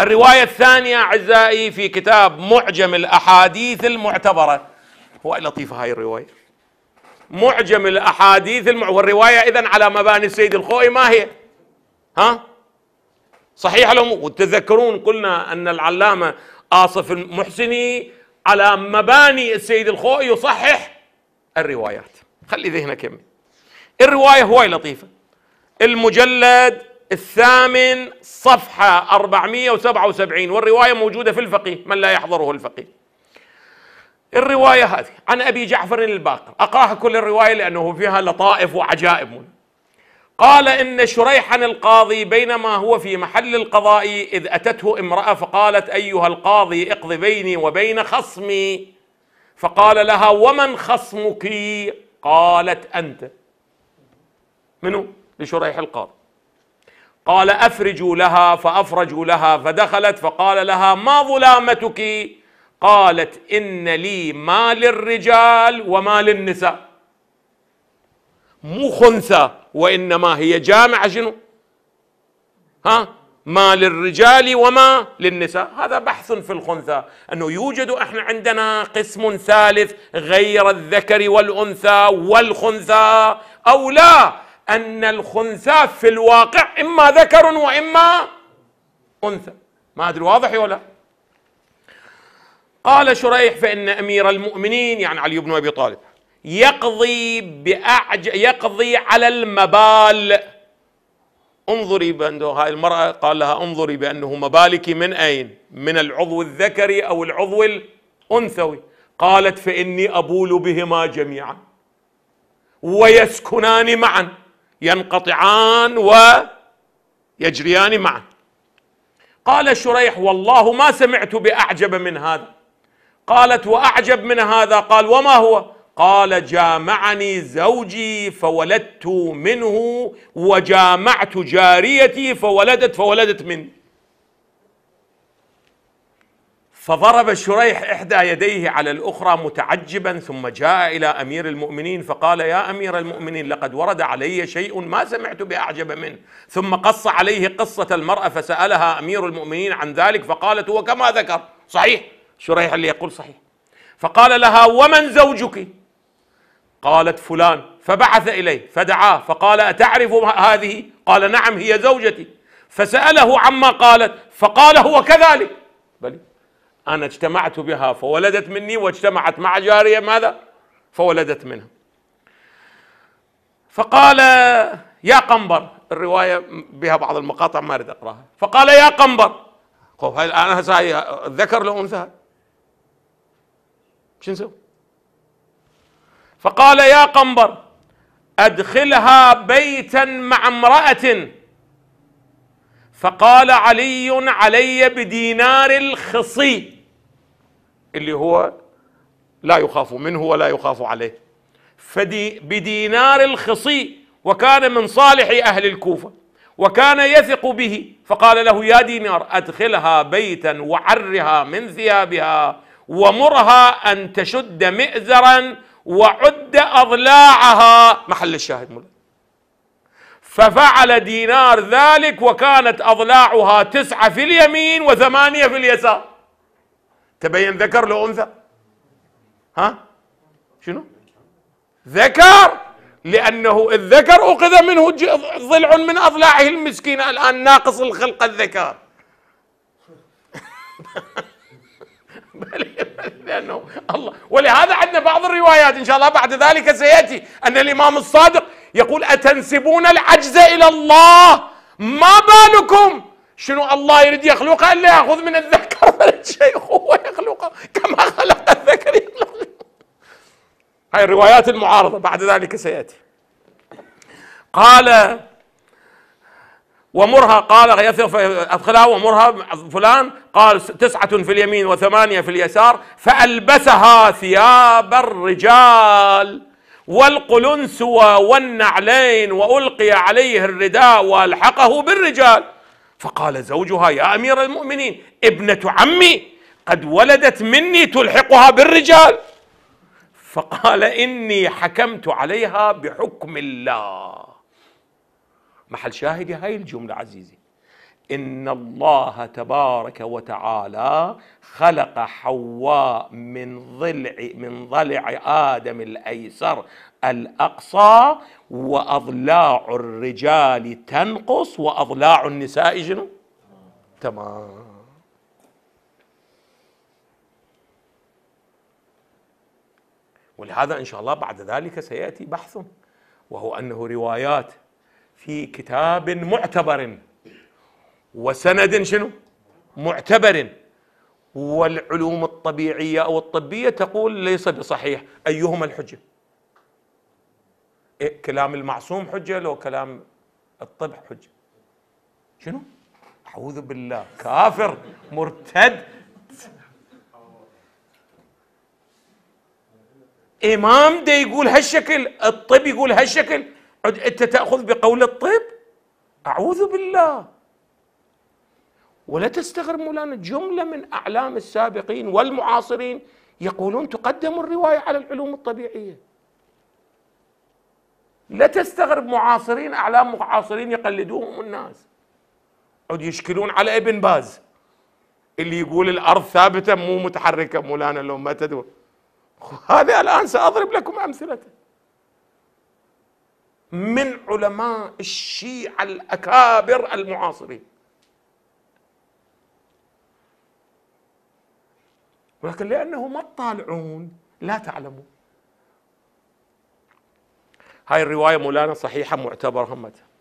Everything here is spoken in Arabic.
الرواية الثانية أعزائي في كتاب معجم الأحاديث المعتبرة هو لطيفة هاي الرواية معجم الأحاديث المع... والرواية إذا على مباني السيد الخوئي ما هي ها صحيح لهم وتذكرون قلنا أن العلامة آصف المحسني على مباني السيد الخوئي يصحح الروايات خلي ذهنك يمي الرواية هواي لطيفة المجلد الثامن صفحة 477 والرواية موجودة في الفقيه من لا يحضره الفقيه الرواية هذه عن أبي جعفر الباقر أقراها كل الرواية لأنه فيها لطائف وعجائب قال إن شريحا القاضي بينما هو في محل القضاء إذ أتته امرأة فقالت أيها القاضي اقض بيني وبين خصمي فقال لها ومن خصمك قالت أنت منو لشريح القاضي قال افرجوا لها فافرجوا لها فدخلت فقال لها ما ظلامتك قالت ان لي ما للرجال وما للنساء مو خنثى وانما هي جامعه شنو ها ما للرجال وما للنساء هذا بحث في الخنثى انه يوجد احنا عندنا قسم ثالث غير الذكر والانثى والخنثى او لا أن الخنثى في الواقع إما ذكر وإما أنثى ما أدري واضح ولا قال شريح فإن أمير المؤمنين يعني علي بن أبي طالب يقضي بأعج يقضي على المبال انظري بأنه هاي المرأة قال لها انظري بأنه مبالك من أين من العضو الذكري أو العضو الأنثوي قالت فإني أبول بهما جميعا ويسكنان معا ينقطعان ويجريان معا قال شريح والله ما سمعت باعجب من هذا قالت واعجب من هذا قال وما هو قال جامعني زوجي فولدت منه وجامعت جاريتي فولدت فولدت مني فضرب شريح احدى يديه على الاخرى متعجبا ثم جاء الى امير المؤمنين فقال يا امير المؤمنين لقد ورد علي شيء ما سمعت باعجب منه ثم قص عليه قصه المراه فسالها امير المؤمنين عن ذلك فقالت هو كما ذكر صحيح شريح اللي يقول صحيح فقال لها ومن زوجك قالت فلان فبعث اليه فدعاه فقال اتعرف هذه قال نعم هي زوجتي فساله عما قالت فقال هو كذلك بلي أنا اجتمعت بها فولدت مني واجتمعت مع جارية ماذا؟ فولدت منها فقال يا قنبر الرواية بها بعض المقاطع ما أريد أقراها فقال يا قنبر خب طيب، هاي الآن هساي ذكر لو أنثى شو نسوي؟ فقال يا قنبر أدخلها بيتا مع امرأة فقال علي علي بدينار الخصي اللي هو لا يخاف منه ولا يخاف عليه فدي بدينار الخصي وكان من صالح أهل الكوفة وكان يثق به فقال له يا دينار أدخلها بيتا وعرها من ثيابها ومرها أن تشد مئزرا وعد أضلاعها محل الشاهد ملك ففعل دينار ذلك وكانت أضلاعها تسعة في اليمين وثمانية في اليسار تبين ذكر لو أنثى ها شنو ذكر لأنه الذكر أخذ منه ضلع من أضلاعه المسكينة الآن ناقص الخلق الذكر لأنه الله ولهذا عندنا بعض الروايات إن شاء الله بعد ذلك سيأتي أن الإمام الصادق يقول أتنسبون العجز إلى الله ما بالكم شنو الله يريد يخلقه الا ياخذ من الذكر والشيخوه ويخلقه كما خلق الذكر يخلقه هاي الروايات المعارضه بعد ذلك سياتي قال ومرها قال ادخلها ومرها فلان قال تسعة في اليمين وثمانية في اليسار فألبسها ثياب الرجال والقلنسوة والنعلين وألقي عليه الرداء وألحقه بالرجال فقال زوجها يا أمير المؤمنين ابنة عمي قد ولدت مني تلحقها بالرجال فقال إني حكمت عليها بحكم الله محل شاهد هاي الجملة عزيزي إن الله تبارك وتعالى خلق حواء من ضلع من ضلع آدم الأيسر الأقصى وأضلاع الرجال تنقص وأضلاع النساء جنو تمام ولهذا ان شاء الله بعد ذلك سياتي بحث وهو انه روايات في كتاب معتبر وسند شنو معتبر والعلوم الطبيعية أو الطبية تقول ليس بصحيح أيهما الحجة إيه كلام المعصوم حجة لو كلام الطب حجة شنو أعوذ بالله كافر مرتد إمام ده يقول هالشكل الطب يقول هالشكل أنت تأخذ بقول الطب أعوذ بالله ولا تستغرب مولانا جملة من أعلام السابقين والمعاصرين يقولون تقدم الرواية على العلوم الطبيعية لا تستغرب معاصرين أعلام معاصرين يقلدوهم الناس عد يشكلون على ابن باز اللي يقول الأرض ثابتة مو متحركة مولانا لو ما تدور هذا الآن سأضرب لكم امثله من علماء الشيعة الأكابر المعاصرين ولكن لانه ما تطالعون لا تعلمون هاي الرواية مولانا صحيحة معتبرة همتها